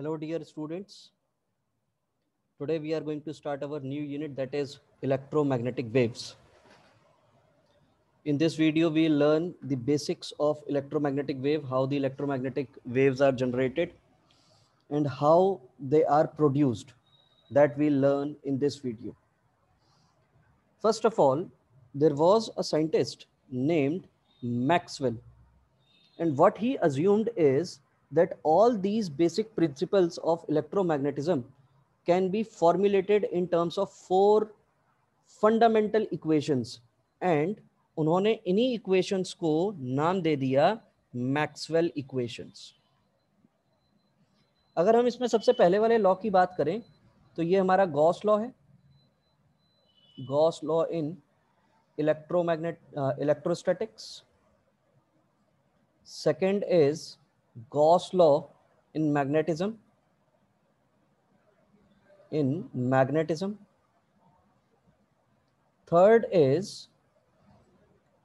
Hello dear students. Today we are going to start our new unit that is electromagnetic waves. In this video we learn the basics of electromagnetic wave, how the electromagnetic waves are generated and how they are produced that we learn in this video. First of all, there was a scientist named Maxwell and what he assumed is that all these basic principles of electromagnetism can be formulated in terms of four fundamental equations and उन्होंने इन्हीं equations को नाम दे दिया Maxwell equations अगर हम इसमें सबसे पहले वाले लॉ की बात करें तो ये हमारा गॉस लॉ है Gauss law in electromagnet electrostatics second is Gauss law in magnetism in magnetism. Third is,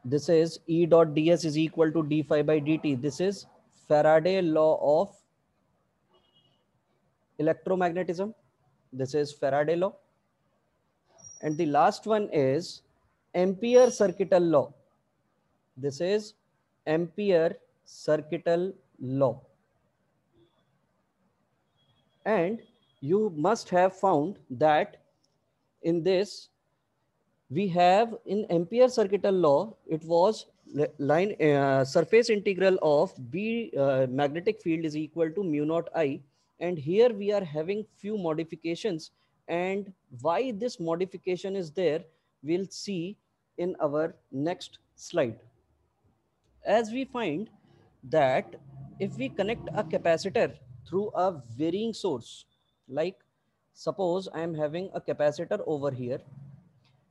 this is E dot ds is equal to d phi by dt. This is Faraday law of electromagnetism. This is Faraday law. And the last one is Ampere circuital law. This is Ampere circuital law. And you must have found that in this, we have in ampere circuital law, it was line uh, surface integral of B uh, magnetic field is equal to mu naught I. And here we are having few modifications and why this modification is there, we'll see in our next slide. As we find that if we connect a capacitor through a varying source, like suppose I am having a capacitor over here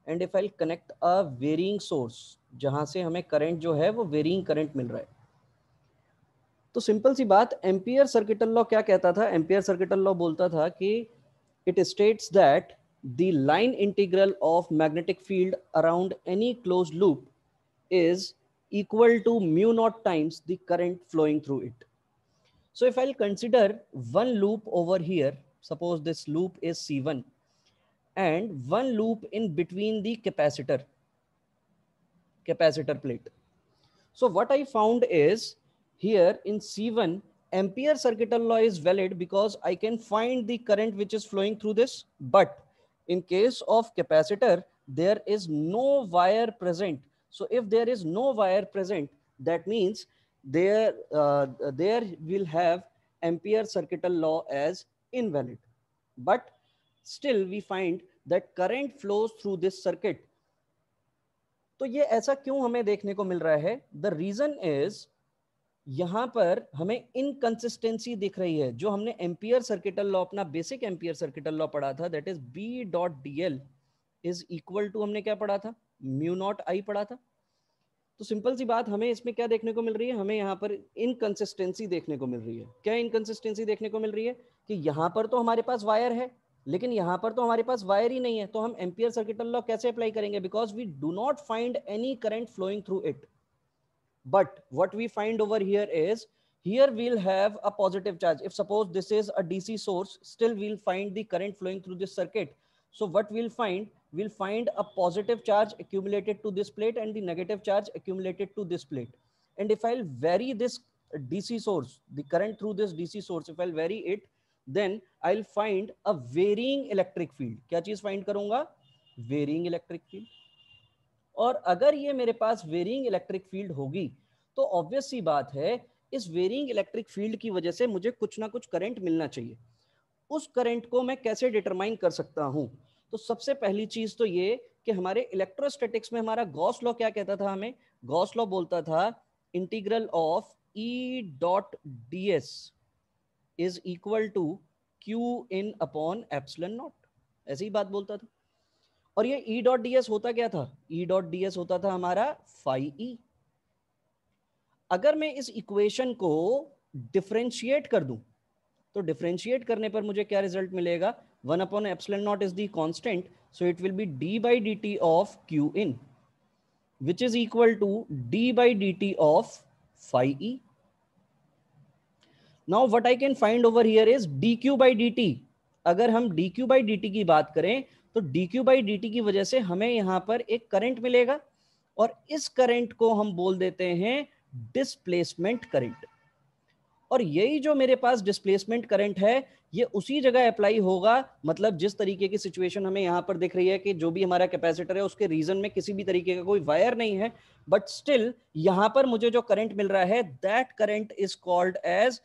and if I'll connect a varying source jahan se hame current jo hai wo varying current mil raha hai to simple si baat ampere circuital law kya kehta tha ampere circuital law bolta tha ki it states that the line integral of magnetic field around any closed loop is equal to mu naught times the current flowing through it. So if I'll consider one loop over here, suppose this loop is C1 and one loop in between the capacitor, capacitor plate. So what I found is here in C1, ampere circuit law is valid because I can find the current which is flowing through this, but in case of capacitor, there is no wire present So if there is no wire present, that means there, uh, there will have Ampere circuital law as invalid. But still we find that current flows through this circuit. तो ये ऐसा क्यों हमें देखने को मिल रहा है द रीजन इज यहां पर हमें इनकन्सिस्टेंसी दिख रही है जो हमने एम्पियर सर्किटल लॉ अपना बेसिक एम्पियर सर्किटल लॉ पढ़ा था that is B dot D L is equal to हमने क्या पढ़ा था म्यू नॉट आई पड़ा था तो सिंपल सी बात हमें इसमें क्या देखने को मिल रही है हमें यहाँ पर इनकन्सिस्टेंसी देखने को मिल रही है क्या इनकन्सिस्टेंसी देखने को मिल रही है कि यहाँ पर तो हमारे पास वायर है लेकिन यहाँ पर तो हमारे पास वायर ही नहीं है तो हम एम्पियर सर्किटल लॉ कैसे अप्लाई करेंगे because we do not find any current flowing through it but what we find over here is here we'll have a positive charge if suppose this is a DC source still we'll find the current flowing through this circuit so what we'll find we'll find a positive charge accumulated to this plate and the negative charge accumulated to this plate. And if I'll vary this DC source, the current through this DC source, if I'll vary it, then I'll find a varying electric field. kya cheez find karunga Varying electric field. और अगर ये मेरे पास varying electric field होगी, तो obvious सी बात है, इस वेरिंग इलेक्ट्रिक फील्ड की वजह से मुझे कुछ ना कुछ करंट मिलना चाहिए. उस करंट को मैं कैसे डिटरमाइन कर सकता हूँ? तो सबसे पहली चीज तो ये कि हमारे इलेक्ट्रोस्टेटिक्स में हमारा गॉस लॉ क्या कहता था हमें गॉस लॉ बोलता था integral of E dot D S is equal to Q in upon epsilon naught ऐसी ही बात बोलता था और ये ई डॉट डी एस होता क्या था ई डॉट डी एस होता था हमारा फाइव ई e। अगर मैं इस इक्वेशन को डिफ्रेंशिएट कर दूं तो डिफ्रेंशिएट करने पर मुझे क्या रिजल्ट मिलेगा 1 upon epsilon naught is the constant. So it will be d by dt of q in, which is equal to d by dt of phi e. Now what I can find over here is dq by dt. अगर हम dq by dt की बात करें तो dq by dt की वजह से हमें यहाँ पर एक करंट मिलेगा और इस करंट को हम बोल देते हैं डिस्प्लेसमेंट करंट और यही जो मेरे पास डिस्प्लेसमेंट करंट है ये उसी जगह अप्लाई होगा मतलब जिस तरीके की सिचुएशन हमें यहाँ पर दिख रही है कि जो भी हमारा कैपेसिटर है उसके रीजन में किसी भी तरीके का कोई वायर नहीं है बट स्टिल यहाँ पर मुझे जो करंट मिल रहा है that current is called as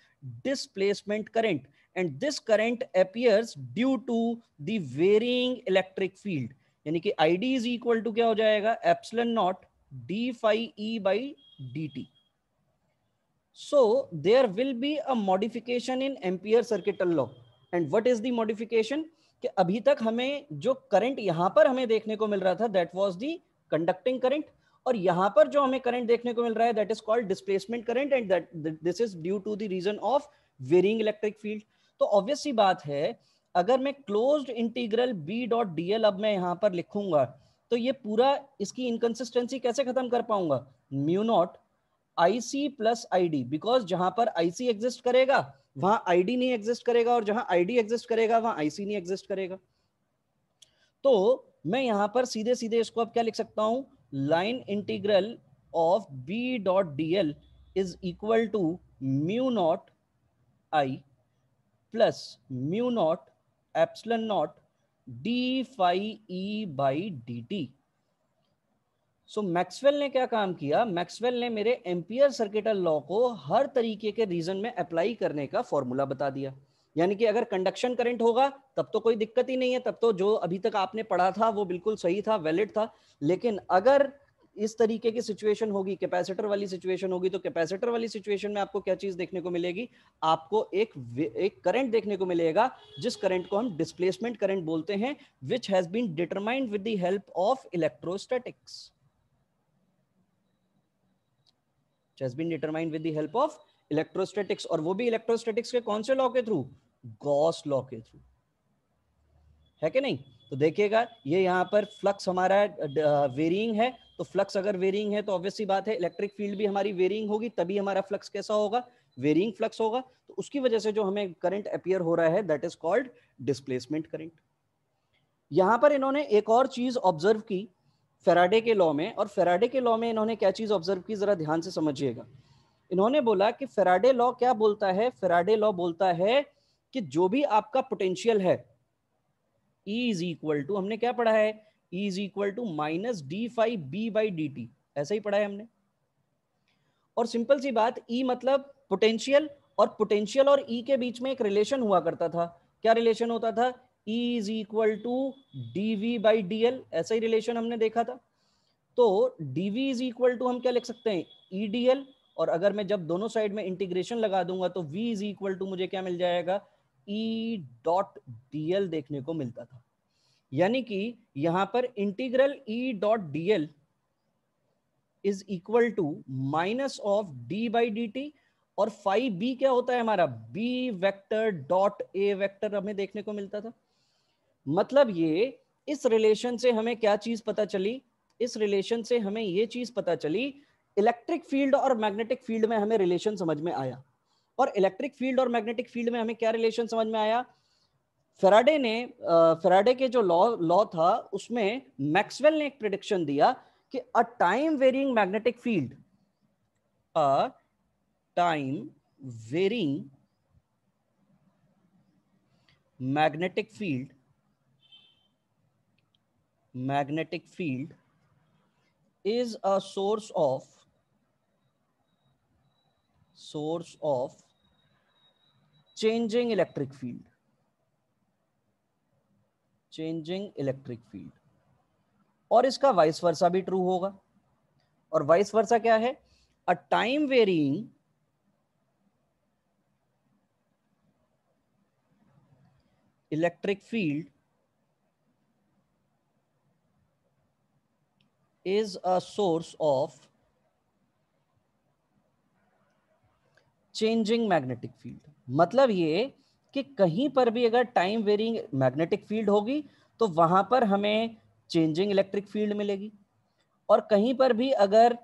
displacement current and this current appears due to the varying electric यानी कि डी इज इक्वल टू क्या हो जाएगा epsilon naught D phi E by D T So there will be a modification in ampere circuit law. And what is the modification? कि अभी तक हमें जो करंट यहां पर हमें देखने को मिल रहा था that was the conducting current और यहाँ पर जो हमें करंट देखने को मिल रहा है that is called displacement current and that this is due to the reason of varying electric field तो ऑब्वियस सी बात है अगर मैं closed integral B dot D L अब मैं यहां पर लिखूंगा तो ये पूरा इसकी इनकन्सिस्टेंसी कैसे खत्म कर पाऊंगा mu naught IC plus ID because जहां पर आईसी एग्जिस्ट करेगा वहां आईडी नहीं एग्जिस्ट करेगा और जहां आईडी एग्जिस्ट करेगा वहां आईसी नहीं एग्जिस्ट करेगा तो मैं यहां पर सीधे सीधे इसको अब क्या लिख सकता हूं line integral of B dot D L is equal to mu naught I plus mu naught epsilon naught D phi E by D T so so, Maxwell ने क्या काम किया मैक्सवेल ने मेरे एम्पियर सर्किटल लॉ को हर तरीके के reason में अप्लाई करने का फॉर्मूला बता दिया यानी कि अगर कंडक्शन करंट होगा तब तो कोई दिक्कत ही नहीं है तब तो जो अभी तक आपने पढ़ा था वो बिल्कुल सही था वैलिड था लेकिन अगर इस तरीके की सिचुएशन होगी कैपेसिटर वाली सिचुएशन होगी तो कैपेसिटर वाली सिचुएशन में आपको क्या चीज देखने को मिलेगी आपको एक एक करंट देखने को मिलेगा जिस करंट को हम डिस्प्लेसमेंट करंट बोलते हैं which has been determined with the help of electrostatics which has been determined with the help of electrostatics और वो भी इलेक्ट्रोस्टैटिक्स के कौन से लॉ के थ्रू गॉस लॉ के थ्रू है कि नहीं तो देखिएगा ये यहाँ पर फ्लक्स हमारा वेरिंग है तो फ्लक्स अगर वेरिंग है तो ऑब्वियसली बात है इलेक्ट्रिक फील्ड भी हमारी वेरिंग होगी तभी हमारा फ्लक्स कैसा होगा वेरिंग फ्लक्स होगा तो उसकी वजह से जो हमें करंट अपियर हो रहा है that is called displacement current यहां पर इन्होंने एक और चीज ऑब्जर्व की फेराडे के लॉ में और फेराडे के लॉ में इन्होंने क्या चीज़ ऑब्जर्व की ज़रा ध्यान से समझिएगा इन्होंने बोला कि फेराडे लॉ क्या बोलता है फेराडे लॉ बोलता है कि जो भी आपका पोटेंशियल है E इज इक्वल टू हमने क्या पढ़ा है E is equal to minus D five B by D T ऐसा ही पढ़ा है हमने और सिंपल सी बात e मतलब पोटेंशियल और पोटेंशियल और e के बीच में एक रिलेशन हुआ करता था क्या रिलेशन होता था is equal to D V by D L ऐसा ही रिलेशन हमने देखा था तो D V is equal to हम क्या लिख सकते हैं ई डी एल और अगर मैं जब दोनों साइड में इंटीग्रेशन लगा दूंगा तो वी इज इक्वल टू मुझे क्या मिल जाएगा ई डॉट डी एल देखने को मिलता था यानी कि यहां पर integral E dot D L is equal to minus of D by D T और फाइव बी क्या होता है हमारा B vector dot A vector हमें देखने को मिलता था मतलब ये इस रिलेशन से हमें क्या चीज पता चली इस रिलेशन से हमें ये चीज पता चली इलेक्ट्रिक फील्ड और मैग्नेटिक फील्ड में हमें रिलेशन समझ में आया और इलेक्ट्रिक फील्ड और मैग्नेटिक फील्ड में हमें क्या रिलेशन समझ में आया फेराडे ने फेराडे के जो लॉ लॉ था उसमें मैक्सवेल ने एक प्रिडिक्शन दिया कि a time varying magnetic field a time varying magnetic field magnetic field is a source of source of changing electric field changing electric field और इसका वाइस वर्षा भी ट्रू होगा और वाइस वर्षा क्या है a time varying electric field is a source of changing magnetic field मतलब ये कि कहीं पर भी अगर टाइम वेरिंग मैग्नेटिक फील्ड होगी तो वहां पर हमें चेंजिंग इलेक्ट्रिक फील्ड मिलेगी और कहीं पर भी अगर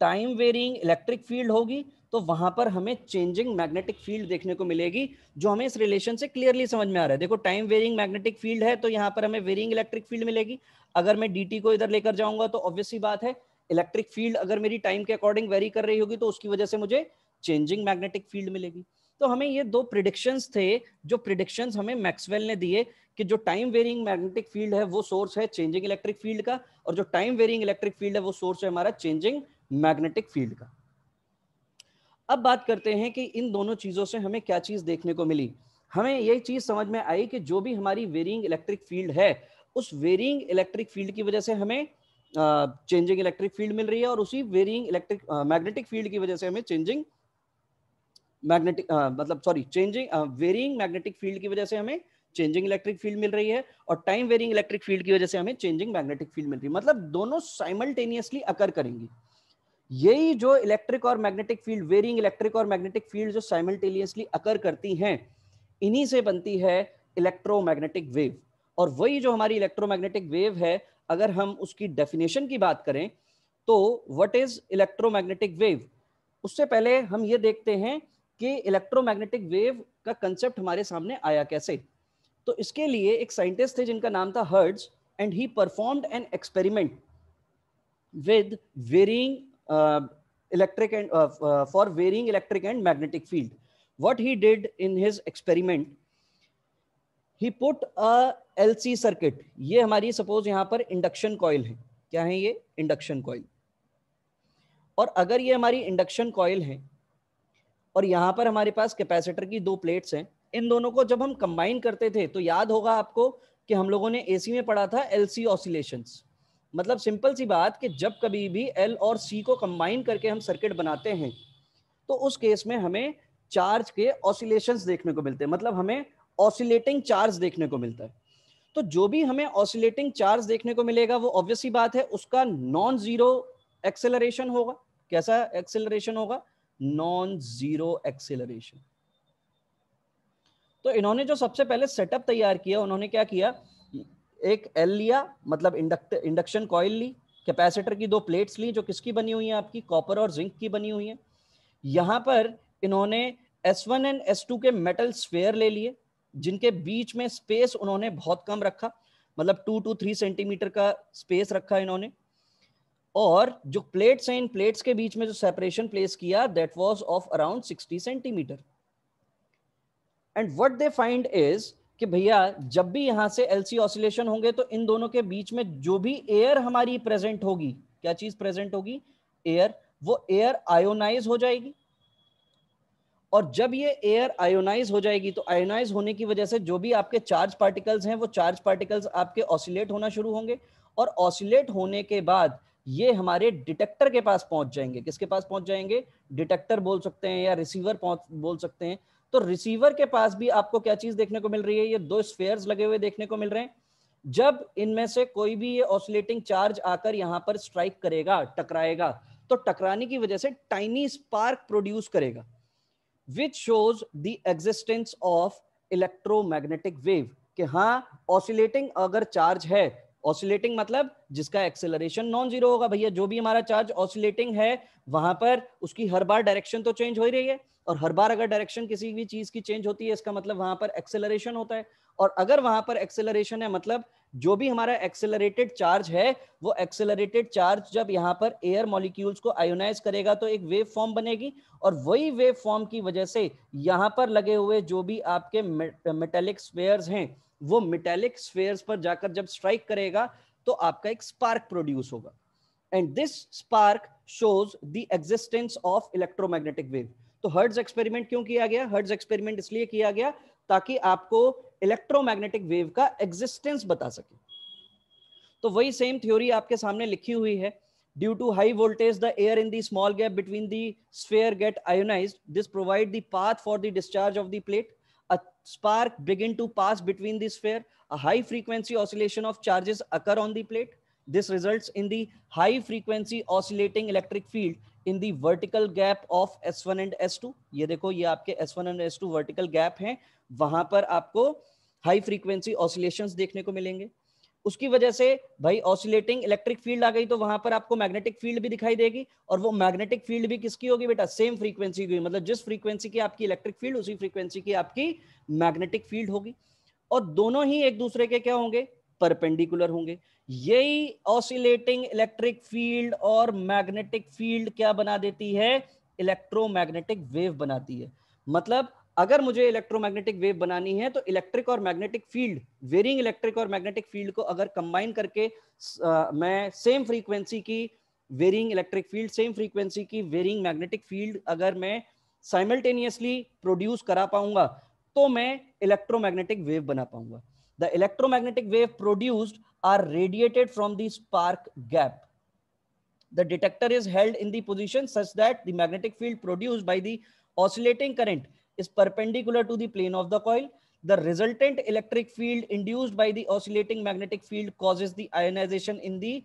टाइम वेरिंग इलेक्ट्रिक फील्ड होगी तो वहां पर हमें चेंजिंग मैग्नेटिक फील्ड देखने को मिलेगी जो हमें इस रिलेशन से क्लियरली समझ में आ रहा है देखो टाइम वेरिंग मैग्नेटिक फील्ड है तो यहाँ पर हमें वेरिंग इलेक्ट्रिक फील्ड मिलेगी अगर मैं डी को इधर लेकर जाऊंगा तो ऑब्वियसली बात है इलेक्ट्रिक फील्ड अगर मेरी टाइम के अकॉर्डिंग वेरी कर रही होगी तो उसकी वजह से मुझे चेंजिंग मैग्नेटिक फील्ड मिलेगी तो हमें ये दो प्रिडिक्शन थे जो प्रिडिक्शन हमें मैक्सवेल ने दिए कि जो टाइम वेरिंग मैग्नेटिक फील्ड है वो सोर्स है चेंजिंग इलेक्ट्रिक फील्ड का और जो टाइम वेरिंग इलेक्ट्रिक फील्ड है वो सोर्स है हमारा चेंजिंग मैग्नेटिक फील्ड का अब बात करते हैं कि इन दोनों चीज़ों से हमें क्या चीज़ देखने को मिली हमें यही चीज़ समझ में आई कि जो भी हमारी वेरिंग इलेक्ट्रिक फील्ड है उस वेरिंग इलेक्ट्रिक फील्ड की वजह से हमें चेंजिंग इलेक्ट्रिक फील्ड मिल रही है और उसी वेरिंग इलेक्ट्रिक मैग्नेटिक फील्ड की वजह से हमें चेंजिंग मैग्नेटिक मतलब sorry changing varying magnetic field की वजह से हमें चेंजिंग इलेक्ट्रिक फील्ड मिल रही है और टाइम वेरिंग इलेक्ट्रिक फील्ड की वजह से हमें चेंजिंग मैग्नेटिक फील्ड मिल रही है मतलब दोनों साइमल्टेनियसली अकर करेंगी यही जो इलेक्ट्रिक और मैग्नेटिक फील्ड वेरिंग इलेक्ट्रिक और मैग्नेटिक फील्ड जो साइमल्टेनियसली अकर करती हैं इन्हीं से बनती है इलेक्ट्रोमैग्नेटिक वेव और वही जो हमारी इलेक्ट्रोमैग्नेटिक वेव है अगर हम उसकी डेफिनेशन की बात करें तो व्हाट इज इलेक्ट्रोमैग्नेटिक वेव उससे पहले हम ये देखते हैं कि इलेक्ट्रोमैग्नेटिक वेव का कंसेप्ट हमारे सामने आया कैसे तो इसके लिए एक साइंटिस्ट थे जिनका नाम था Hertz and he performed an experiment with varying electric and uh, uh, for varying electric and magnetic field. What he did in his experiment, he put a LC circuit. ye hamari suppose yahan par induction coil hai kya hai ye induction coil. aur agar ye hamari induction coil hai और यहाँ पर हमारे पास capacitor की दो plates हैं इन दोनों को जब हम कंबाइन करते थे तो याद होगा आपको कि हम लोगों ने एसी में पढ़ा था एलसी ऑसिलेशंस मतलब सिंपल सी बात कि जब कभी भी एल और सी को कंबाइन करके हम सर्किट बनाते हैं तो उस केस में हमें चार्ज के ऑसिलेशन देखने को मिलते हैं मतलब हमें ऑसिलेटिंग चार्ज देखने को मिलता है तो जो भी हमें ऑसिलेटिंग चार्ज देखने को मिलेगा वो ऑब्वियसली बात है उसका नॉन जीरो एक्सेलरेशन होगा कैसा एक्सेलरेशन होगा नॉन जीरो एक्सेलरेशन तो इन्होंने जो सबसे पहले सेटअप तैयार किया उन्होंने क्या किया एक एल लिया मतलब इंडक्ट इंडक्शन कॉयल ली कैपेसिटर की दो प्लेट्स ली जो किसकी बनी हुई है आपकी कॉपर और जिंक की बनी हुई है यहाँ पर इन्होंने S one and S two के मेटल स्फेयर ले लिए जिनके बीच में स्पेस उन्होंने बहुत कम रखा मतलब टू टू थ्री सेंटीमीटर का स्पेस रखा इन्होंने और जो प्लेट्स हैं इन प्लेट्स के बीच में जो सेपरेशन प्लेस किया that was of around sixty centimetre and what they find is कि भैया जब भी यहां से एलसी ऑसिलेशन होंगे तो इन दोनों के बीच में जो भी एयर हमारी प्रेजेंट होगी क्या चीज प्रेजेंट होगी एयर वो एयर आयोनाइज हो जाएगी और जब ये एयर आयोनाइज हो जाएगी तो आयोनाइज होने की वजह से जो भी आपके चार्ज पार्टिकल्स हैं वो चार्ज पार्टिकल्स आपके ऑसिलेट होना शुरू होंगे और ऑसिलेट होने के बाद ये हमारे डिटेक्टर के पास पहुंच जाएंगे किसके पास पहुंच जाएंगे डिटेक्टर बोल सकते हैं या रिसीवर बोल सकते हैं तो रिसीवर के पास भी आपको क्या चीज देखने को मिल रही है ये दो स्पेयर लगे हुए देखने को मिल रहे हैं जब इनमें से कोई भी ये ऑसोलेटिंग चार्ज आकर यहां पर स्ट्राइक करेगा टकराएगा तो टकराने की वजह से टाइनी स्पार्क प्रोड्यूस करेगा which shows the existence of electromagnetic wave कि हाँ ऑसिलेटिंग अगर चार्ज है ऑसिलेटिंग मतलब जिसका एक्सेलरेशन नॉन जीरो होगा भैया जो भी हमारा चार्ज ऑसिलेटिंग है वहां पर उसकी हर बार डायरेक्शन तो चेंज हो ही रही है और हर बार अगर डायरेक्शन किसी भी चीज की चेंज होती है इसका मतलब वहां पर एक्सेलरेशन होता है और अगर वहां पर एक्सेलरेशन है मतलब जो भी हमारा एक्सेलरेटेड चार्ज है वो एक्सेलरेटेड चार्ज जब यहाँ पर एयर मॉलिक्यूल्स को आयोनाइज करेगा तो एक वेव फॉर्म बनेगी और वही वेव फॉर्म की वजह से यहाँ पर लगे हुए जो भी आपके मेटेलिक स्पेयर्स हैं वो मेटेलिक स्पेयर्स पर जाकर जब स्ट्राइक करेगा तो आपका एक स्पार्क प्रोड्यूस होगा and this spark shows the existence of electromagnetic wave तो हर्ड्स एक्सपेरिमेंट क्यों किया गया हर्ड्स एक्सपेरिमेंट इसलिए किया गया ताकि आपको इलेक्ट्रोमैग्नेटिक वेव का एग्जिस्टेंस बता सके तो वही सेम थ्योरी आपके सामने लिखी हुई है due to high voltage the air in the small gap between the sphere get ionise this provide the path for the discharge of the plate a spark begin to pass between the sphere a high frequency oscillation of charges occur on the plate this results in the high frequency oscillating electric field in the vertical gap of S one and S two ये देखो ये आपके S one and S two vertical gap है वहां पर आपको high frequency oscillation देखने को मिलेंगे उसकी वजह से भाई ऑसिलेटिंग इलेक्ट्रिक फील्ड आ गई तो वहां पर आपको मैग्नेटिक फील्ड भी दिखाई देगी और वो मैग्नेटिक फील्ड भी किसकी होगी बेटा सेम फ्रीक्वेंसी की मतलब जिस फ्रीक्वेंसी की आपकी इलेक्ट्रिक फील्ड उसी फ्रीक्वेंसी की आपकी मैग्नेटिक फील्ड होगी और दोनों ही एक दूसरे के क्या होंगे परपेंडिकुलर होंगे यही ऑसिलेटिंग इलेक्ट्रिक फील्ड और मैग्नेटिक फील्ड क्या बना देती है इलेक्ट्रोमैग्नेटिक वेव बनाती है मतलब अगर मुझे इलेक्ट्रोमैग्नेटिक वेव बनानी है तो इलेक्ट्रिक और मैग्नेटिक फील्ड वेरिंग इलेक्ट्रिक और मैग्नेटिक फील्ड को अगर कंबाइन करके आ, मैं सेम फ्रीक्वेंसी की varying electric field same frequency की वेरिंग मैग्नेटिक फील्ड अगर मैं साइमल्टेनियसली प्रोड्यूस करा पाऊंगा तो मैं इलेक्ट्रोमैग्नेटिक वेव बना पाऊंगा the electromagnetic wave produced are radiated from the spark gap the detector is held in the position such that the magnetic field produced by the is perpendicular to the plane of the coil, the resultant electric field induced by the oscillating magnetic field causes the ionization in the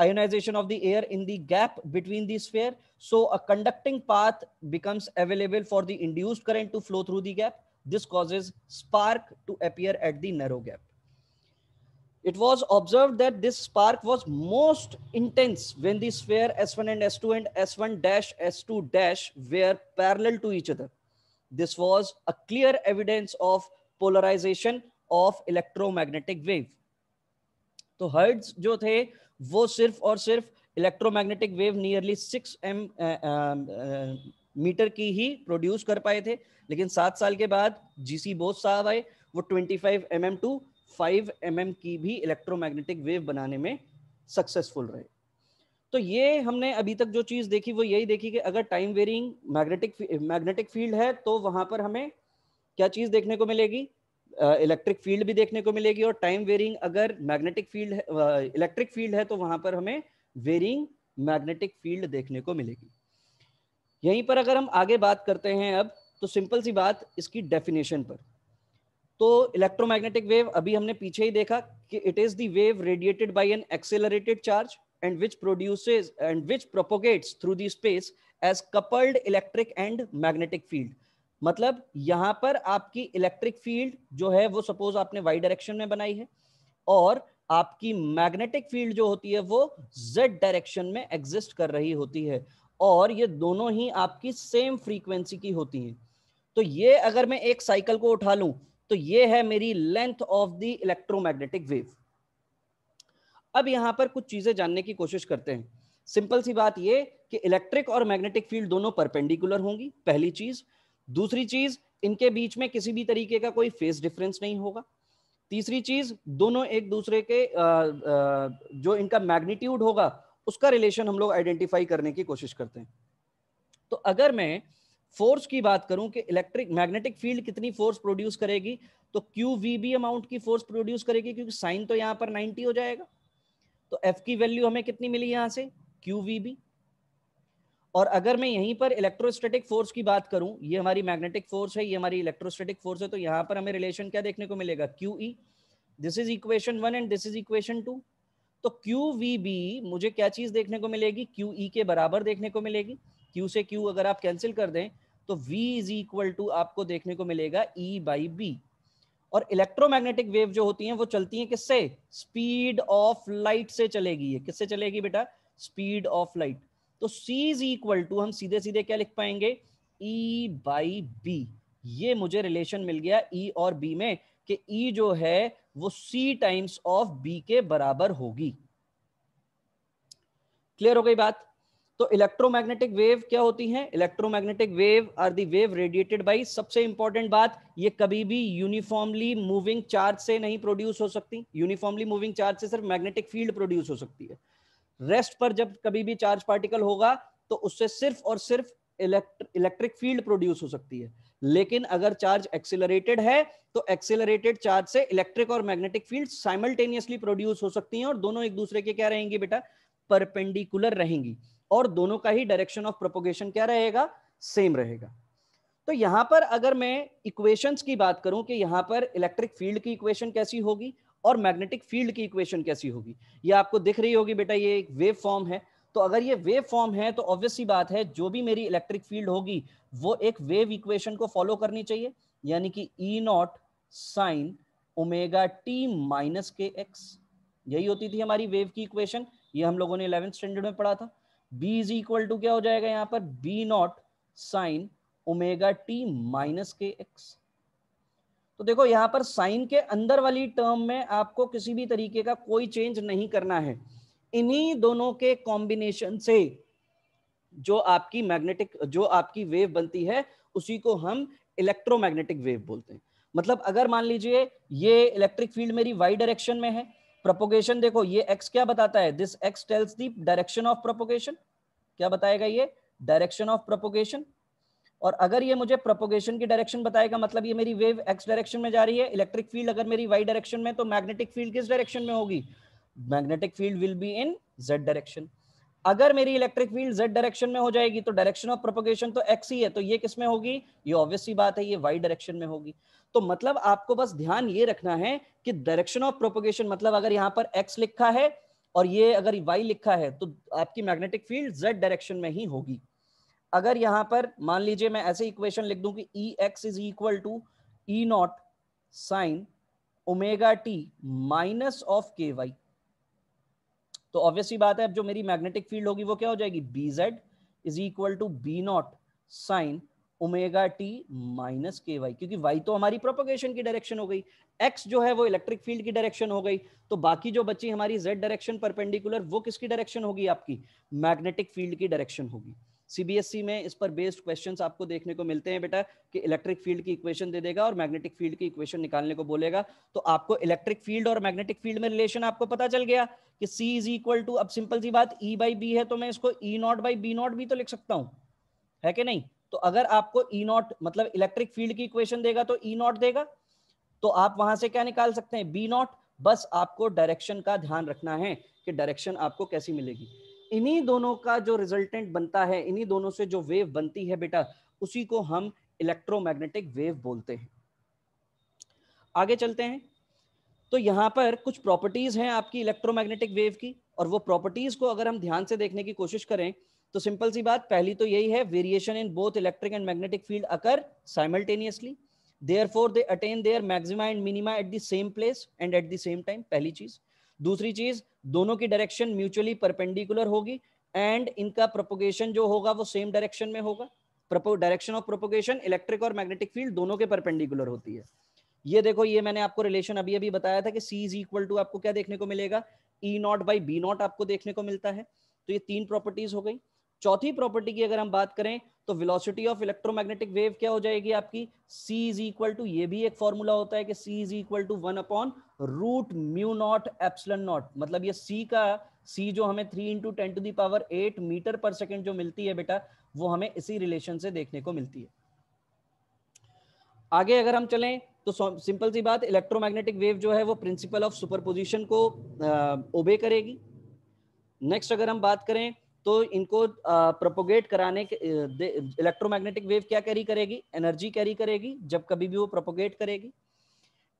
ionization of the air in the gap between the sphere. So a conducting path becomes available for the induced current to flow through the gap. This causes spark to appear at the narrow gap. It was observed that this spark was most intense when the sphere S1 and S2 and S1 dash S2 dash were parallel to each other. This was a clear evidence of polarization of electromagnetic wave. तो Hertz जो थे वो सिर्फ और सिर्फ electromagnetic wave nearly six M metre की ही produce कर पाए थे लेकिन सात साल के बाद जीसी बोस साहब आए वो twenty five M M to five M M की भी इलेक्ट्रोमैग्नेटिक वेव बनाने में सक्सेसफुल रहे तो ये हमने अभी तक जो चीज देखी वो यही देखी कि अगर time varying magnetic magnetic field है तो वहां पर हमें क्या चीज देखने को मिलेगी इलेक्ट्रिक uh, फील्ड भी देखने को मिलेगी और टाइम वेरिंग अगर मैग्नेटिक फील्ड इलेक्ट्रिक फील्ड है तो वहां पर हमें वेरिंग मैग्नेटिक फील्ड देखने को मिलेगी यहीं पर अगर हम आगे बात करते हैं अब तो सिंपल सी बात इसकी डेफिनेशन पर तो इलेक्ट्रोमैग्नेटिक वेव अभी हमने पीछे ही देखा कि it is the wave radiated by an accelerated charge and which produces and which propagates through the space as coupled electric and magnetic field मतलब यहाँ पर आपकी इलेक्ट्रिक फील्ड जो है वो सपोज आपने वाई डायरेक्शन में बनाई है और आपकी मैग्नेटिक फील्ड जो होती है वो जेड डायरेक्शन में एग्जिस्ट कर रही होती है और ये दोनों ही आपकी सेम फ्रीक्वेंसी की होती हैं तो ये अगर मैं एक साइकिल को उठा लूं तो ये है मेरी length of the electromagnetic wave अब यहाँ पर कुछ चीजें जानने की कोशिश करते हैं सिंपल सी बात ये कि इलेक्ट्रिक और मैग्नेटिक फील्ड दोनों परपेंडिकुलर होंगी पहली चीज दूसरी चीज इनके बीच में किसी भी तरीके का कोई फेस डिफरेंस नहीं होगा तीसरी चीज दोनों एक दूसरे के आ, आ, जो इनका मैग्नीट्यूड होगा उसका रिलेशन हम लोग आइडेंटिफाई करने की कोशिश करते हैं तो अगर मैं फोर्स की बात करूं कि इलेक्ट्रिक मैग्नेटिक फील्ड कितनी फोर्स प्रोड्यूस करेगी तो क्यू वी बी अमाउंट की फोर्स प्रोड्यूस करेगी क्योंकि साइन तो यहां पर 90 हो जाएगा तो एफ की वैल्यू हमें कितनी मिली यहां से क्यू वी बी और अगर मैं यहीं पर इलेक्ट्रोस्टैटिक फोर्स की बात करूं ये हमारी मैग्नेटिक फोर्स है ये हमारी इलेक्ट्रोस्टैटिक फोर्स है तो यहां पर हमें रिलेशन क्या देखने को मिलेगा Q E this is equation one and this is equation two तो क्यू वी बी मुझे क्या चीज देखने को मिलेगी क्यू ई e के बराबर देखने को मिलेगी क्यू से क्यू अगर आप कैंसिल कर दें तो v इज इक्वल टू आपको देखने को मिलेगा e बाई बी और इलेक्ट्रोमैग्नेटिक वेव जो होती है वो चलती है किससे स्पीड ऑफ लाइट से चलेगी ये किससे चलेगी बेटा स्पीड ऑफ लाइट तो c इज इक्वल टू हम सीधे सीधे क्या लिख पाएंगे e बाई बी ये मुझे रिलेशन मिल गया e और b में कि e जो है वो c टाइम्स ऑफ b के बराबर होगी क्लियर हो गई बात तो इलेक्ट्रोमैग्नेटिक वेव क्या होती हैं electromagnetic wave are the wave radiated by सबसे इंपॉर्टेंट बात ये कभी भी यूनिफॉर्मली मूविंग चार्ज से नहीं प्रोड्यूस हो सकती यूनिफॉर्मली मूविंग चार्ज से सिर्फ मैग्नेटिक फील्ड प्रोड्यूस हो सकती है रेस्ट पर जब कभी भी चार्ज पार्टिकल होगा तो उससे सिर्फ और सिर्फ इलेक्ट्रिक फील्ड प्रोड्यूस हो सकती है लेकिन अगर चार्ज एक्सिलरेटेड है तो एक्सिलरेटेड चार्ज से इलेक्ट्रिक और मैग्नेटिक फील्ड साइमल्टेनियसली प्रोड्यूस हो सकती हैं और दोनों एक दूसरे के क्या रहेंगी बेटा परपेंडिकुलर रहेंगी और दोनों का ही डायरेक्शन ऑफ प्रोपोगेशन क्या रहेगा सेम रहेगा तो यहां पर अगर मैं इक्वेशंस की बात करूं कि यहां पर इलेक्ट्रिक फील्ड की इक्वेशन कैसी होगी और मैग्नेटिक फील्ड की इक्वेशन कैसी होगी ये आपको दिख रही होगी बेटा ये एक वेव फॉर्म है तो अगर ये वेव फॉर्म है तो ऑब्वियस बात है जो भी मेरी इलेक्ट्रिक फील्ड होगी वो एक वेव इक्वेशन को फॉलो करनी चाहिए यानी कि E naught sine omega T minus K X यही होती थी हमारी वेव की इक्वेशन ये हम लोगों ने इलेवेंथ स्टैंडर्ड में पढ़ा था बी इज इक्वल टू क्या हो जाएगा यहां पर B naught sine omega T minus K X तो देखो यहां पर साइन के अंदर वाली टर्म में आपको किसी भी तरीके का कोई चेंज नहीं करना है इन्हीं दोनों के कॉम्बिनेशन से जो आपकी मैग्नेटिक जो आपकी वेव बनती है उसी को हम इलेक्ट्रोमैग्नेटिक वेव बोलते हैं मतलब अगर मान लीजिए ये इलेक्ट्रिक फील्ड मेरी वाई डायरेक्शन में है प्रोपोगेशन देखो ये एक्स क्या बताता है this X tells the direction of propagation क्या बताएगा ये डायरेक्शन ऑफ प्रोपोगेशन और अगर ये मुझे प्रोपोगेशन की डायरेक्शन बताएगा मतलब ये मेरी वेव एक्स डायरेक्शन में जा रही है इलेक्ट्रिक फील्ड अगर मेरी वाई डायरेक्शन में तो मैग्नेटिक फील्ड किस डायरेक्शन में होगी magnetic field will be in Z direction अगर मेरी इलेक्ट्रिक फील्ड जेड डायरेक्शन में हो जाएगी तो डायरेक्शन ऑफ प्रोपोगेशन तो एक्स ही है तो ये किस में होगी ये ऑब्वियसली बात है ये वाई डायरेक्शन में होगी तो मतलब आपको बस ध्यान ये रखना है कि डायरेक्शन ऑफ प्रोपोगेशन मतलब अगर यहाँ पर एक्स लिखा है और ये अगर वाई लिखा है तो आपकी मैग्नेटिक फील्ड जेड डायरेक्शन में ही होगी अगर यहां पर मान लीजिए मैं ऐसे इक्वेशन लिख दूं कि E X is equal to E naught sine omega T minus of K Y तो ऑब्वियसली बात है अब जो मेरी मैग्नेटिक फील्ड होगी वो क्या हो जाएगी B Z is equal to B naught sine omega T minus K Y क्योंकि वाई तो हमारी प्रोपोगेशन की डायरेक्शन हो गई एक्स जो है वो इलेक्ट्रिक फील्ड की डायरेक्शन हो गई तो बाकी जो बची हमारी जेड डायरेक्शन परपेंडिकुलर वो किसकी डायरेक्शन होगी आपकी मैग्नेटिक फील्ड की डायरेक्शन होगी सीबीएसई e में इस पर बेस्ड क्वेश्चंस आपको देखने को मिलते हैं बेटा कि इलेक्ट्रिक फील्ड की इक्वेशन दे देगा और मैग्नेटिक फील्ड की इक्वेशन निकालने को बोलेगा तो आपको इलेक्ट्रिक फील्ड और मैग्नेटिक फील्ड में रिलेशन आपको पता चल गया कि सी इज इक्वल टू अब सिंपल सी बात ई बाई बी है तो मैं इसको E naught by B naught भी तो लिख सकता हूँ है कि नहीं तो अगर आपको ई e नॉट मतलब इलेक्ट्रिक फील्ड की इक्वेशन देगा तो ई e नॉट देगा तो आप वहां से क्या निकाल सकते हैं बी नॉट बस आपको डायरेक्शन का ध्यान रखना है कि डायरेक्शन आपको कैसी मिलेगी इन्हीं दोनों का जो रिजल्टेंट बनता है इन्हीं दोनों से जो वेव बनती है बेटा उसी को हम इलेक्ट्रोमैग्नेटिक वेव बोलते हैं आगे चलते हैं तो यहां पर कुछ प्रॉपर्टीज हैं आपकी इलेक्ट्रोमैग्नेटिक वेव की और वो प्रॉपर्टीज को अगर हम ध्यान से देखने की कोशिश करें तो सिंपल सी बात पहली तो यही है variation in both electric and magnetic field occur simultaneously for they attain their maxima and minima at the same place and at the same time पहली चीज दूसरी चीज दोनों की डायरेक्शन म्यूचुअली परपेंडिकुलर होगी एंड इनका प्रोपोगेशन जो होगा वो सेम डायरेक्शन में होगा डायरेक्शन ऑफ प्रोपोगेशन इलेक्ट्रिक और मैग्नेटिक फील्ड दोनों के परपेंडिकुलर होती है ये देखो ये मैंने आपको रिलेशन अभी अभी बताया था कि सी इज इक्वल टू आपको क्या देखने को मिलेगा E naught by B naught आपको देखने को मिलता है तो ये तीन प्रॉपर्टीज हो गई चौथी प्रॉपर्टी की अगर हम बात करें तो वेलोसिटी ऑफ इलेक्ट्रोमैग्नेटिक वेव क्या हो जाएगी आपकी c इज इक्वल टू ये भी एक फॉर्मूला होता है कि c is equal to one upon root mu naught epsilon naught मतलब ये c का c जो हमें three into ten to the power eight metre per second जो मिलती है बेटा वो हमें इसी रिलेशन से देखने को मिलती है आगे अगर हम चलें तो सिंपल सी बात इलेक्ट्रोमैग्नेटिक वेव जो है वो प्रिंसिपल ऑफ सुपरपोजिशन को ओबे करेगी नेक्स्ट अगर हम बात करें तो इनको प्रोपोगेट कराने के इलेक्ट्रोमैग्नेटिक वेव क्या कैरी करेगी एनर्जी कैरी करेगी जब कभी भी वो प्रोपोगेट करेगी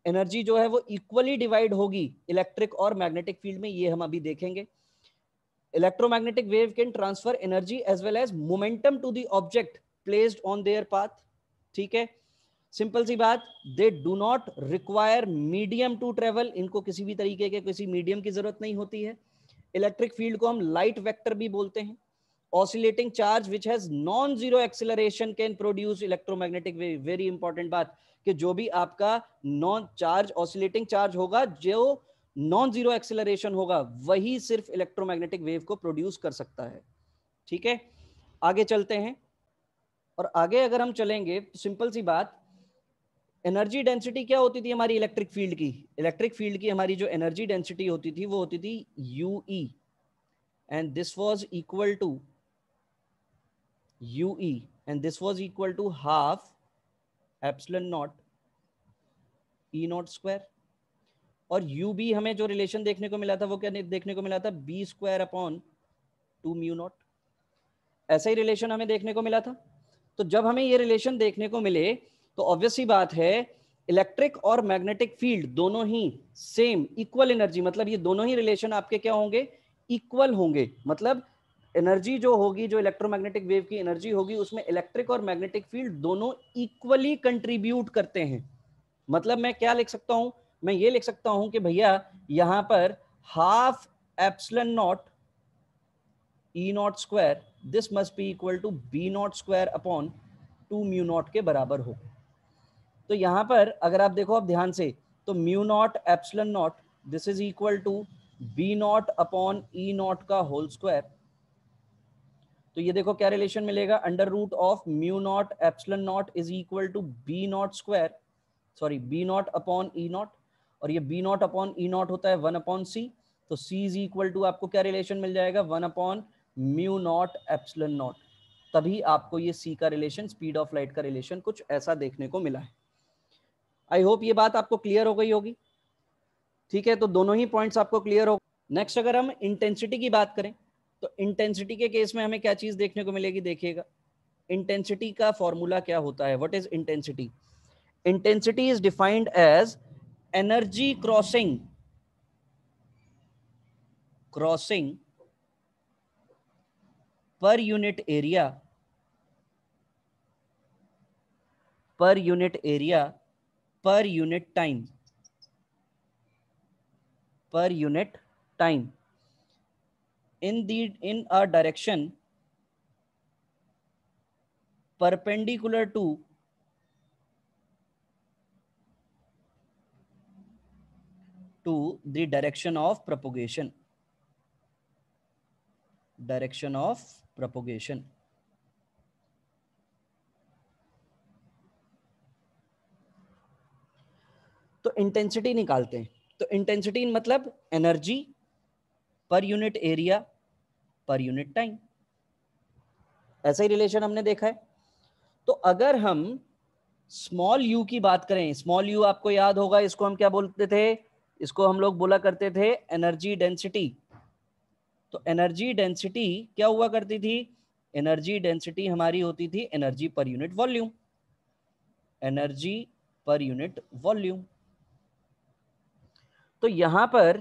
एनर्जी जो है वो इक्वली डिवाइड होगी इलेक्ट्रिक और मैग्नेटिक फील्ड में ये हम अभी देखेंगे electromagnetic wave can transfer energy as well as momentum to the object placed on their path ठीक है सिंपल सी बात they do not require medium to travel इनको किसी भी तरीके के किसी मीडियम की जरूरत नहीं होती है इलेक्ट्रिक फील्ड को हम लाइट वेक्टर भी बोलते हैं oscillating charge which has non zero acceleration can produce electromagnetic wave very important बात कि जो भी आपका नॉन चार्ज ऑसिलेटिंग चार्ज होगा जो नॉन जीरो एक्सिलेशन होगा वही सिर्फ इलेक्ट्रोमैग्नेटिक वेव को प्रोड्यूस कर सकता है ठीक है आगे चलते हैं और आगे अगर हम चलेंगे तो सिंपल सी बात एनर्जी डेंसिटी क्या होती थी हमारी इलेक्ट्रिक फील्ड की इलेक्ट्रिक फील्ड की हमारी जो एनर्जी डेंसिटी होती थी वो होती थी U E and this was equal to U E and this was equal to half epsilon naught E naught square और यू बी हमें जो रिलेशन देखने को मिला था वो क्या देखने को मिला था B square upon two mu naught ऐसा ही रिलेशन हमें देखने को मिला था तो जब हमें ये रिलेशन देखने को मिले तो ऑब्वियस ही बात है इलेक्ट्रिक और मैग्नेटिक फील्ड दोनों ही सेम इक्वल एनर्जी मतलब ये दोनों ही रिलेशन आपके क्या होंगे इक्वल होंगे मतलब एनर्जी जो होगी जो इलेक्ट्रोमैग्नेटिक वेव की एनर्जी होगी उसमें इलेक्ट्रिक और मैग्नेटिक फील्ड दोनों इक्वली कंट्रीब्यूट करते हैं मतलब मैं क्या लिख सकता हूं मैं ये लिख सकता हूं कि भैया यहां पर half epsilon naught E naught square this must be equal to B naught square upon two mu naught के बराबर होगा तो यहाँ पर अगर आप देखो आप ध्यान से तो mu naught epsilon naught this is equal to B naught upon E naught का होल स्क्वायर तो ये देखो क्या रिलेशन मिलेगा under root of mu naught epsilon naught is equal to B naught square sorry B naught upon E naught और ये B naught upon E naught होता है वन अपॉन सी तो सी इज इक्वल टू आपको क्या रिलेशन मिल जाएगा one upon mu naught epsilon naught तभी आपको ये सी का रिलेशन स्पीड ऑफ लाइट का रिलेशन कुछ ऐसा देखने को मिला है आई होप ये बात आपको क्लियर हो गई होगी ठीक है तो दोनों ही पॉइंट्स आपको क्लियर हो नेक्स्ट अगर हम इंटेंसिटी की बात करें तो इंटेंसिटी के केस में हमें क्या चीज़ देखने को मिलेगी देखिएगा इंटेंसिटी का फॉर्मूला क्या होता है what is intensity intensity is defined as energy crossing crossing per unit area per unit area per unit time per unit time in the in a direction perpendicular to to the direction of propagation direction of propagation तो intensity निकालते हैं तो intensity मतलब energy per unit area per unit time ऐसा ही relation हमने देखा है तो अगर हम स्मॉल यू की बात करें स्मॉल यू आपको याद होगा इसको हम क्या बोलते थे इसको हम लोग बोला करते थे एनर्जी डेंसिटी तो एनर्जी डेंसिटी क्या हुआ करती थी एनर्जी डेंसिटी हमारी होती थी energy per unit volume energy per unit volume तो यहां पर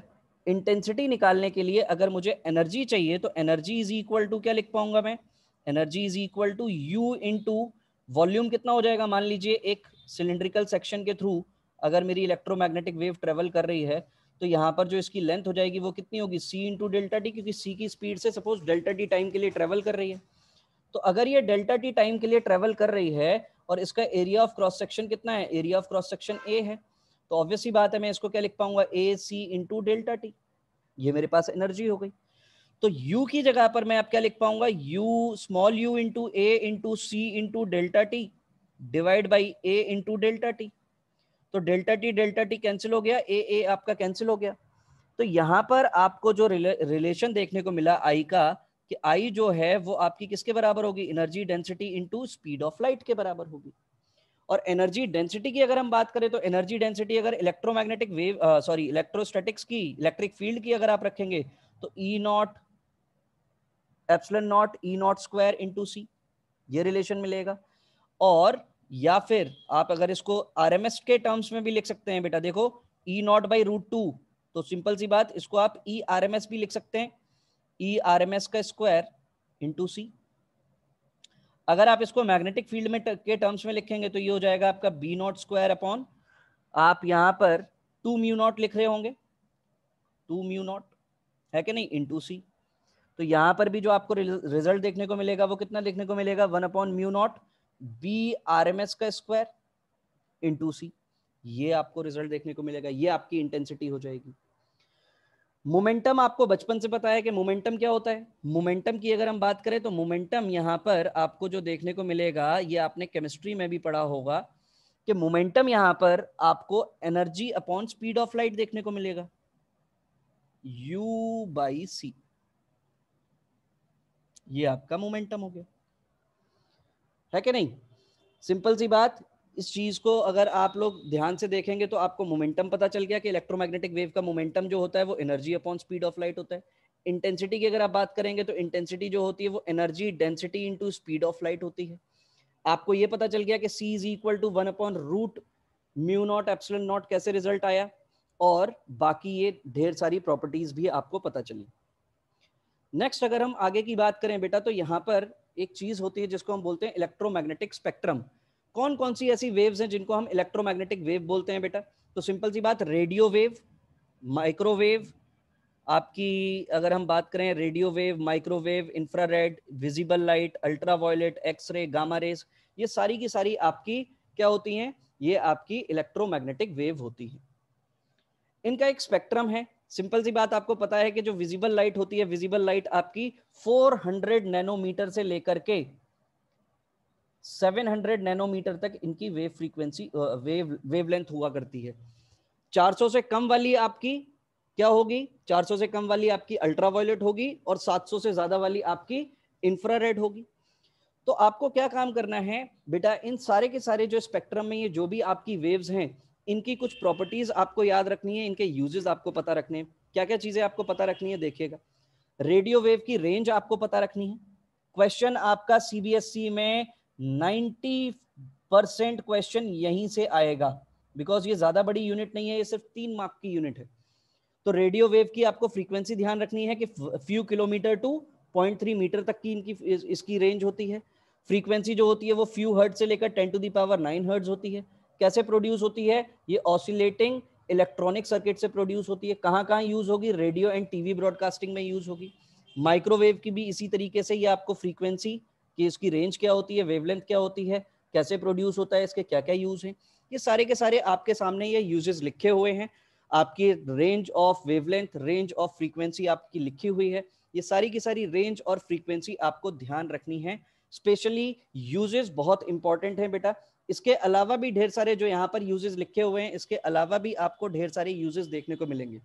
इंटेंसिटी निकालने के लिए अगर मुझे एनर्जी चाहिए तो एनर्जी इज इक्वल टू क्या लिख पाऊंगा मैं energy is equal to u into volume कितना हो जाएगा मान लीजिए एक सिलेंड्रिकल सेक्शन के थ्रू अगर मेरी इलेक्ट्रोमैग्नेटिक वेव ट्रेवल कर रही है तो यहाँ पर जो इसकी लेंथ हो जाएगी वो कितनी होगी सी इंटू डेल्टा डी क्योंकि सी की स्पीड से सपोज डेल्टा डी टाइम के लिए ट्रेवल कर रही है तो अगर ये डेल्टा टी टाइम के लिए ट्रेवल कर रही है और इसका एरिया ऑफ क्रॉस सेक्शन कितना है area of cross section A है तो ऑब्वियसली बात है मैं इसको क्या लिख पाऊंगा A C into delta T ये मेरे पास एनर्जी हो गई तो u की जगह पर मैं आप क्या लिख पाऊंगा u small u into A into C into delta T divide by A into delta T तो delta T delta T cancel हो गया ए ए आपका कैंसिल हो गया तो यहां पर आपको जो रिले, रिलेशन देखने को मिला आई का कि आई जो है वो आपकी किसके बराबर होगी energy density into speed of light के बराबर होगी और एनर्जी डेंसिटी की अगर हम बात करें तो एनर्जी डेंसिटी अगर इलेक्ट्रोमैग्नेटिक वेव सॉरी इलेक्ट्रोस्टेटिक्स की इलेक्ट्रिक फील्ड की अगर आप रखेंगे तो E naught epsilon naught E naught square into C ये रिलेशन मिलेगा और या फिर आप अगर इसको आर के टर्म्स में भी लिख सकते हैं बेटा देखो E naught by root two तो सिंपल सी बात इसको आप ई e आर भी लिख सकते हैं ई e आर का स्क्वायर इंटू सी अगर आप इसको मैग्नेटिक फील्ड में के टर्म्स में लिखेंगे तो ये हो जाएगा आपका बी नॉट स्क्वायर अपॉन आप यहां पर टू म्यू नॉट लिख रहे होंगे टू म्यू नॉट है कि नहीं इन टू सी तो यहां पर भी जो आपको रिजल्ट देखने को मिलेगा वो कितना देखने को मिलेगा one upon mu naught B R M S का स्क्वायर इन टू सी ये आपको रिजल्ट देखने को मिलेगा ये आपकी इंटेंसिटी हो जाएगी मोमेंटम आपको बचपन से पता है कि मोमेंटम क्या होता है मोमेंटम की अगर हम बात करें तो मोमेंटम यहाँ पर आपको जो देखने को मिलेगा ये आपने केमिस्ट्री में भी पढ़ा होगा कि मोमेंटम यहाँ पर आपको energy upon speed of light देखने को मिलेगा u बाई सी ये आपका मोमेंटम हो गया है कि नहीं सिंपल सी बात इस चीज को अगर आप लोग ध्यान से देखेंगे तो आपको मोमेंटम पता चल गया कि इलेक्ट्रोमैग्नेटिक वेव का मोमेंटम जो होता है वो energy upon speed of light होता है इंटेंसिटी की अगर आप बात करेंगे तो इंटेंसिटी जो होती है वो energy density into speed of light होती है आपको ये पता चल गया कि C is equal to one upon root mu naught epsilon naught कैसे रिजल्ट आया और बाकी ये ढेर सारी प्रॉपर्टीज भी आपको पता चली नेक्स्ट अगर हम आगे की बात करें बेटा तो यहाँ पर एक चीज होती है जिसको हम बोलते हैं इलेक्ट्रोमैग्नेटिक स्पेक्ट्रम कौन कौन सी ऐसी वेव्स हैं जिनको हम इलेक्ट्रोमैग्नेटिक वेव बोलते हैं बेटा तो सिंपल सी बात रेडियो वेव माइक्रोवेव आपकी अगर हम बात करें radio wave microwave infrared visible light ultra violet X ray gamma rays ये सारी की सारी आपकी क्या होती हैं ये आपकी इलेक्ट्रोमैग्नेटिक वेव होती है इनका एक स्पेक्ट्रम है सिंपल सी बात आपको पता है कि जो विजिबल लाइट होती है विजिबल लाइट आपकी 400 नैनोमीटर से लेकर के 700 नैनोमीटर तक इनकी वेव फ्रीक्वेंसी वेव वेवलेंथ हुआ करती है 400 से कम वाली आपकी क्या होगी 400 से कम वाली आपकी अल्ट्रावायलेट होगी और 700 से ज्यादा वाली आपकी इंफ्रारेड होगी तो आपको क्या काम करना है बेटा इन सारे के सारे जो स्पेक्ट्रम में ये जो भी आपकी वेव्स हैं इनकी कुछ प्रॉपर्टीज आपको याद रखनी है इनके यूजेस आपको पता रखने हैं क्या क्या चीजें आपको पता रखनी है देखिएगा रेडियो वेव की रेंज आपको पता रखनी है क्वेश्चन आपका सीबीएसई में नाइन्टी परसेंट क्वेश्चन यहीं से आएगा बिकॉज ये ज्यादा बड़ी यूनिट नहीं है ये सिर्फ तीन मार्क की यूनिट है तो रेडियो वेव की आपको फ्रीक्वेंसी ध्यान रखनी है कि few kilometre to point three metre तक की इनकी इसकी रेंज होती है फ्रीक्वेंसी जो होती है वो फ्यू हर्ट से लेकर ten to the power nine hertz होती है कैसे प्रोड्यूस होती है ये ऑसिलेटिंग इलेक्ट्रॉनिक सर्किट से प्रोड्यूस होती है कहाँ कहाँ यूज होगी रेडियो एंड टीवी ब्रॉडकास्टिंग में यूज होगी माइक्रोवेव की भी इसी तरीके से ये आपको फ्रीक्वेंसी कि इसकी रेंज क्या होती है वेवलेंथ क्या होती है कैसे प्रोड्यूस होता है इसके क्या क्या यूज हैं ये सारे के सारे आपके सामने ये यूजेस लिखे हुए हैं आपकी range of wavelength range of frequency आपकी लिखी हुई है ये सारी की सारी रेंज और फ्रीक्वेंसी आपको ध्यान रखनी है स्पेशली यूजेस बहुत इंपॉर्टेंट है बेटा इसके अलावा भी ढेर सारे जो यहाँ पर यूजेस लिखे हुए हैं इसके अलावा भी आपको ढेर सारे यूजेस देखने को मिलेंगे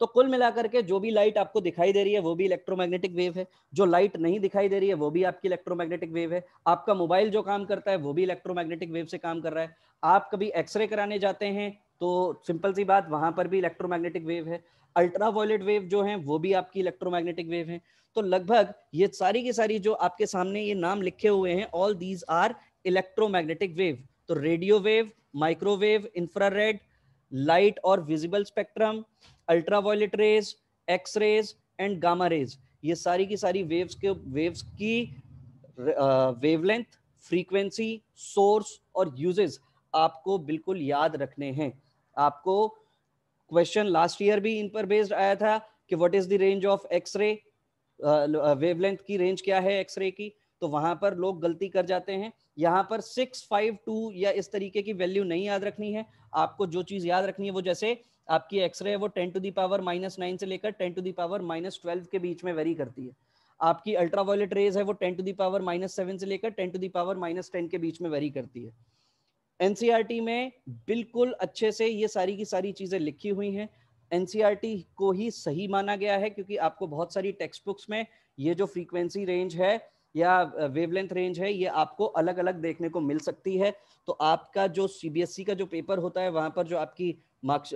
तो कुल मिलाकर के जो भी लाइट आपको दिखाई दे रही है वो भी इलेक्ट्रोमैग्नेटिक वेव है जो लाइट नहीं दिखाई दे रही है वो भी आपकी इलेक्ट्रोमैग्नेटिक वेव है आपका मोबाइल जो काम करता है वो भी इलेक्ट्रोमैग्नेटिक वेव से काम कर रहा है आप कभी एक्सरे कराने जाते हैं तो सिंपल सी बात वहां पर भी इलेक्ट्रोमैग्नेटिक वेव है अल्ट्रा वॉयलेट वेव जो है वो भी आपकी इलेक्ट्रोमैग्नेटिक वेव है तो लगभग ये सारी की सारी जो आपके सामने ये नाम लिखे हुए हैं all these are electromagnetic wave तो radio wave microwave infrared light और visible spectrum ultraviolet rays X rays and gamma rays ये सारी की सारी वेव्स के वेव्स की वेवलेंथ फ्रीक्वेंसी सोर्स और यूजेस आपको बिल्कुल याद रखने हैं आपको क्वेश्चन लास्ट ईयर भी इन पर बेस्ड आया था कि what is the range of X ray wavelength की रेंज क्या है एक्सरे की तो वहां पर लोग गलती कर जाते हैं यहाँ पर सिक्स फाइव टू या इस तरीके की वैल्यू नहीं याद रखनी है आपको जो चीज याद रखनी है वो जैसे आपकी एक्सरे है वो ten to the power minus nine से लेकर ten to the power minus twelve के बीच में वेरी करती है आपकी अल्ट्रावायलेट रेज है वो ten to the power minus seven से लेकर ten to the power minus ten के बीच में वेरी करती है एनसीआर e में बिल्कुल अच्छे से ये सारी की सारी चीजें लिखी हुई हैं एनसीआर e को ही सही माना गया है क्योंकि आपको बहुत सारी टेक्स्ट बुक्स में ये जो फ्रीक्वेंसी रेंज है या वेवलेंथ रेंज है ये आपको अलग अलग देखने को मिल सकती है तो आपका जो सीबीएसई e का जो पेपर होता है वहां पर जो आपकी मार्क्स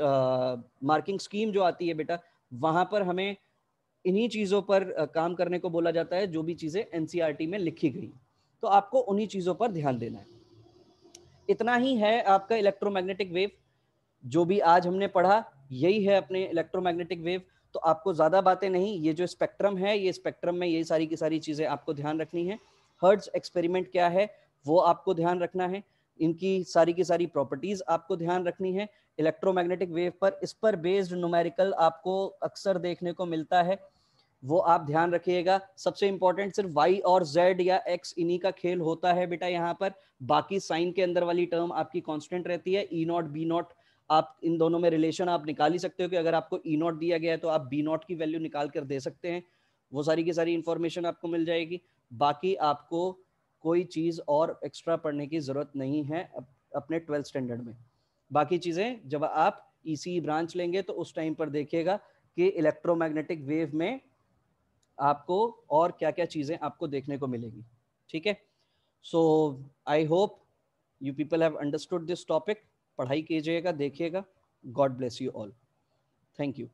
मार्किंग स्कीम जो आती है बेटा वहां पर हमें इन्हीं चीज़ों पर uh, काम करने को बोला जाता है जो भी चीज़ें एनसीआर e में लिखी गई तो आपको उन्हीं चीज़ों पर ध्यान देना है इतना ही है आपका इलेक्ट्रोमैग्नेटिक वेव जो भी आज हमने पढ़ा यही है अपने इलेक्ट्रोमैग्नेटिक वेव तो आपको ज़्यादा बातें नहीं ये जो स्पेक्ट्रम है ये स्पेक्ट्रम में यही सारी की सारी चीज़ें आपको ध्यान रखनी है हर्ड्स एक्सपेरिमेंट क्या है वो आपको ध्यान रखना है इनकी सारी की सारी प्रॉपर्टीज आपको ध्यान रखनी है इलेक्ट्रोमैग्नेटिक वेव पर इस पर बेस्ड न्यूमेरिकल आपको अक्सर देखने को मिलता है वो आप ध्यान रखिएगा सबसे इंपॉर्टेंट सिर्फ वाई और जेड या एक्स इन्हीं का खेल होता है बेटा यहाँ पर बाकी साइन के अंदर वाली टर्म आपकी कॉन्स्टेंट रहती है ई नॉट बी नॉट आप इन दोनों में रिलेशन आप निकाल ही सकते हो कि अगर आपको ई e नॉट दिया गया है तो आप बी नॉट की वैल्यू निकाल कर दे सकते हैं वो सारी की सारी इंफॉर्मेशन आपको मिल जाएगी बाकी आपको कोई चीज़ और एक्स्ट्रा पढ़ने की ज़रूरत नहीं है अपने ट्वेल्थ स्टैंडर्ड में बाकी चीज़ें जब आप ई e ब्रांच e लेंगे तो उस टाइम पर देखिएगा कि इलेक्ट्रोमैग्नेटिक वेव में आपको और क्या क्या चीज़ें आपको देखने को मिलेगी ठीक है so I hope you people have understood this topic पढ़ाई कीजिएगा देखिएगा God bless you all thank you